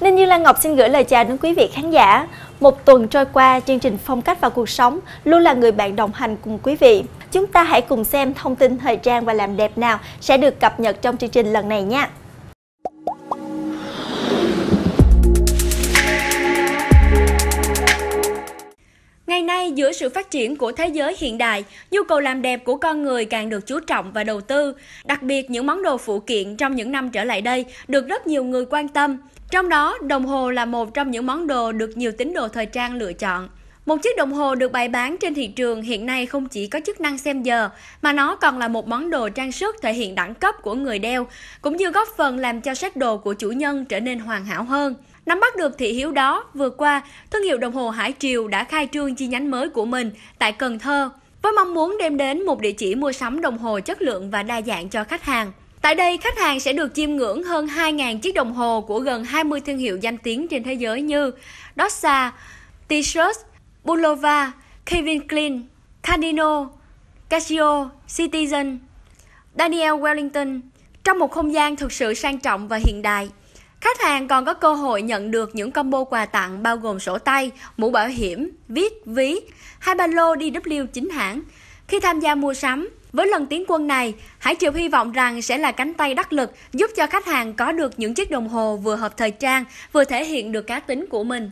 Nên như Lan Ngọc xin gửi lời chào đến quý vị khán giả. Một tuần trôi qua, chương trình Phong cách và cuộc sống luôn là người bạn đồng hành cùng quý vị. Chúng ta hãy cùng xem thông tin thời trang và làm đẹp nào sẽ được cập nhật trong chương trình lần này nhé. Ngày nay, giữa sự phát triển của thế giới hiện đại, nhu cầu làm đẹp của con người càng được chú trọng và đầu tư. Đặc biệt, những món đồ phụ kiện trong những năm trở lại đây được rất nhiều người quan tâm. Trong đó, đồng hồ là một trong những món đồ được nhiều tín đồ thời trang lựa chọn. Một chiếc đồng hồ được bày bán trên thị trường hiện nay không chỉ có chức năng xem giờ, mà nó còn là một món đồ trang sức thể hiện đẳng cấp của người đeo, cũng như góp phần làm cho sách đồ của chủ nhân trở nên hoàn hảo hơn. Nắm bắt được thị hiếu đó, vừa qua, thương hiệu đồng hồ Hải Triều đã khai trương chi nhánh mới của mình tại Cần Thơ, với mong muốn đem đến một địa chỉ mua sắm đồng hồ chất lượng và đa dạng cho khách hàng. Tại đây, khách hàng sẽ được chiêm ngưỡng hơn 2.000 chiếc đồng hồ của gần 20 thương hiệu danh tiếng trên thế giới như Dossa, T-shirt, Bulova, Kevin Klein, Cardino, Casio, Citizen, Daniel Wellington trong một không gian thực sự sang trọng và hiện đại. Khách hàng còn có cơ hội nhận được những combo quà tặng bao gồm sổ tay, mũ bảo hiểm, viết, ví, hai ba lô DW chính hãng. Khi tham gia mua sắm, với lần tiến quân này, Hải Triều hy vọng rằng sẽ là cánh tay đắc lực giúp cho khách hàng có được những chiếc đồng hồ vừa hợp thời trang, vừa thể hiện được cá tính của mình.